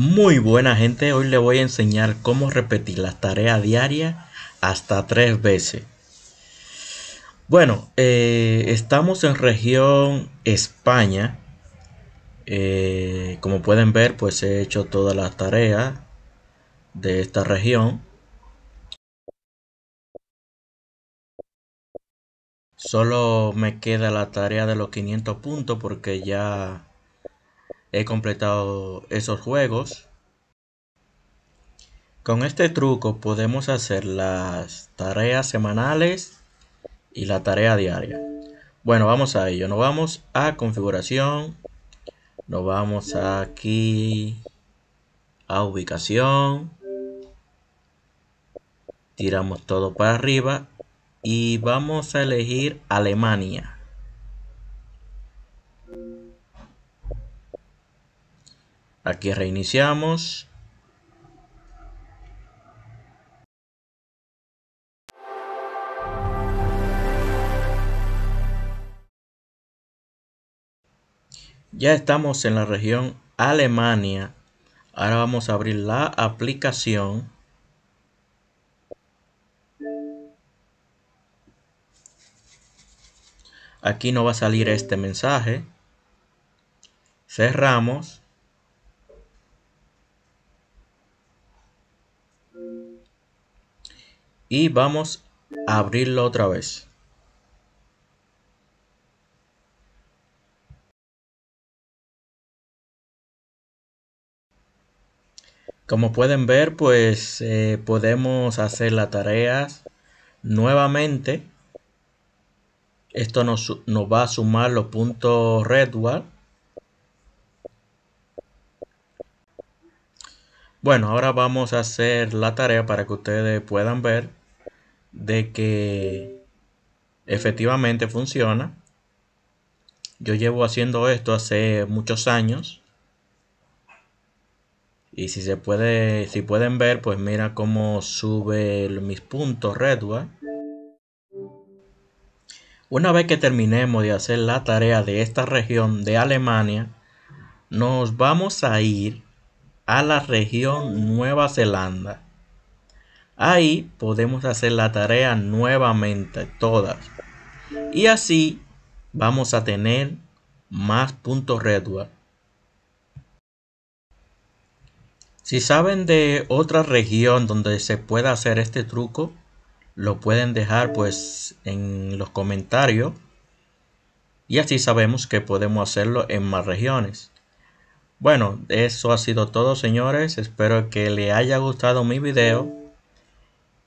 Muy buena gente, hoy le voy a enseñar cómo repetir las tareas diarias hasta tres veces. Bueno, eh, estamos en región España. Eh, como pueden ver, pues he hecho todas las tareas de esta región. Solo me queda la tarea de los 500 puntos porque ya he completado esos juegos. Con este truco podemos hacer las tareas semanales y la tarea diaria. Bueno, vamos a ello. Nos vamos a configuración. Nos vamos aquí a ubicación. Tiramos todo para arriba y vamos a elegir Alemania. Aquí reiniciamos. Ya estamos en la región Alemania. Ahora vamos a abrir la aplicación. Aquí no va a salir este mensaje. Cerramos. y vamos a abrirlo otra vez. Como pueden ver, pues eh, podemos hacer las tareas nuevamente. Esto nos, nos va a sumar los puntos Redwall. Bueno, ahora vamos a hacer la tarea para que ustedes puedan ver de que efectivamente funciona. Yo llevo haciendo esto hace muchos años. Y si se puede, si pueden ver, pues mira cómo sube mis puntos Redwood. Una vez que terminemos de hacer la tarea de esta región de Alemania, nos vamos a ir a la región Nueva Zelanda. Ahí podemos hacer la tarea nuevamente, todas. Y así vamos a tener más puntos redwood. Si saben de otra región donde se pueda hacer este truco, lo pueden dejar pues en los comentarios. Y así sabemos que podemos hacerlo en más regiones. Bueno, eso ha sido todo señores. Espero que les haya gustado mi video